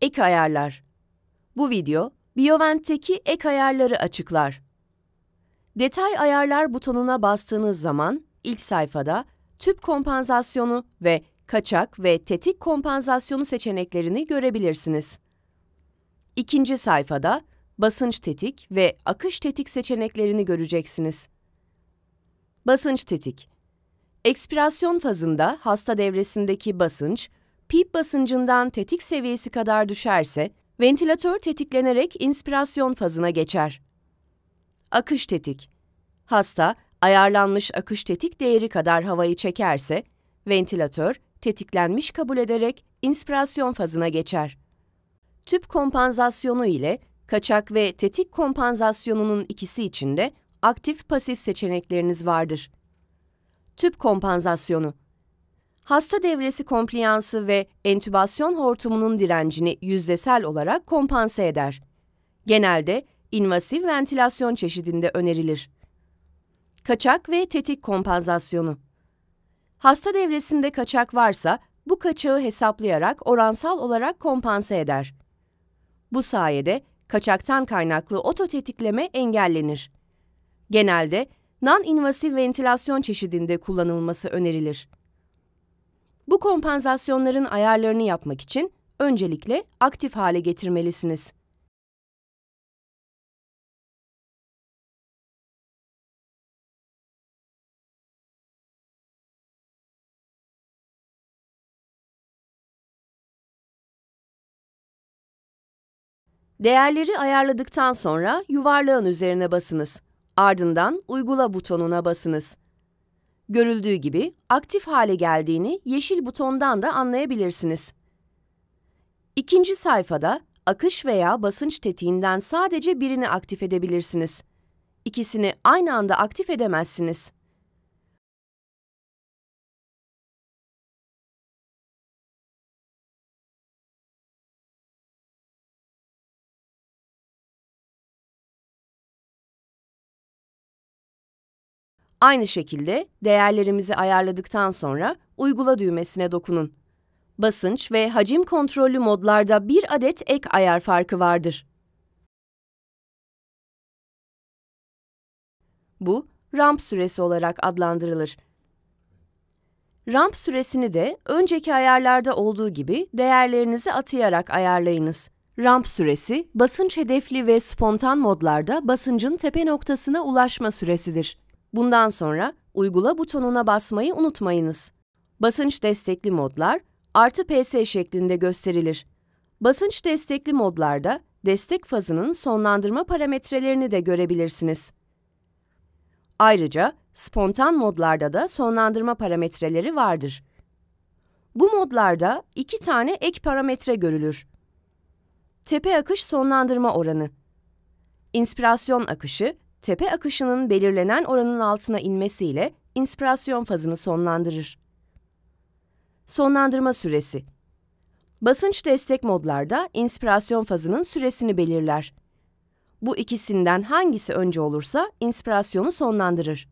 Ek ayarlar. Bu video BioVent'teki ek ayarları açıklar. Detay ayarlar butonuna bastığınız zaman ilk sayfada tüp kompansasyonu ve kaçak ve tetik kompansasyonu seçeneklerini görebilirsiniz. İkinci sayfada basınç tetik ve akış tetik seçeneklerini göreceksiniz. Basınç tetik Ekspirasyon fazında hasta devresindeki basınç, pip basıncından tetik seviyesi kadar düşerse, ventilatör tetiklenerek inspirasyon fazına geçer. Akış tetik. Hasta, ayarlanmış akış tetik değeri kadar havayı çekerse, ventilatör tetiklenmiş kabul ederek inspirasyon fazına geçer. Tüp kompanzasyonu ile kaçak ve tetik kompanzasyonunun ikisi içinde aktif pasif seçenekleriniz vardır tüp kompanzasyonu. Hasta devresi kompliyansı ve entübasyon hortumunun direncini yüzdesel olarak kompanse eder. Genelde invasif ventilasyon çeşidinde önerilir. Kaçak ve tetik kompanzasyonu. Hasta devresinde kaçak varsa bu kaçağı hesaplayarak oransal olarak kompanse eder. Bu sayede kaçaktan kaynaklı ototetikleme engellenir. Genelde non-invasif ventilasyon çeşidinde kullanılması önerilir. Bu kompensasyonların ayarlarını yapmak için öncelikle aktif hale getirmelisiniz. Değerleri ayarladıktan sonra yuvarlağın üzerine basınız. Ardından uygula butonuna basınız. Görüldüğü gibi aktif hale geldiğini yeşil butondan da anlayabilirsiniz. İkinci sayfada akış veya basınç tetiğinden sadece birini aktif edebilirsiniz. İkisini aynı anda aktif edemezsiniz. Aynı şekilde değerlerimizi ayarladıktan sonra uygula düğmesine dokunun. Basınç ve hacim kontrollü modlarda bir adet ek ayar farkı vardır. Bu ramp süresi olarak adlandırılır. Ramp süresini de önceki ayarlarda olduğu gibi değerlerinizi atayarak ayarlayınız. Ramp süresi, basınç hedefli ve spontan modlarda basıncın tepe noktasına ulaşma süresidir. Bundan sonra uygula butonuna basmayı unutmayınız. Basınç destekli modlar artı PS şeklinde gösterilir. Basınç destekli modlarda destek fazının sonlandırma parametrelerini de görebilirsiniz. Ayrıca spontan modlarda da sonlandırma parametreleri vardır. Bu modlarda iki tane ek parametre görülür. Tepe akış sonlandırma oranı, inspirasyon akışı tepe akışının belirlenen oranın altına inmesiyle inspirasyon fazını sonlandırır. Sonlandırma süresi Basınç destek modlarda inspirasyon fazının süresini belirler. Bu ikisinden hangisi önce olursa inspirasyonu sonlandırır.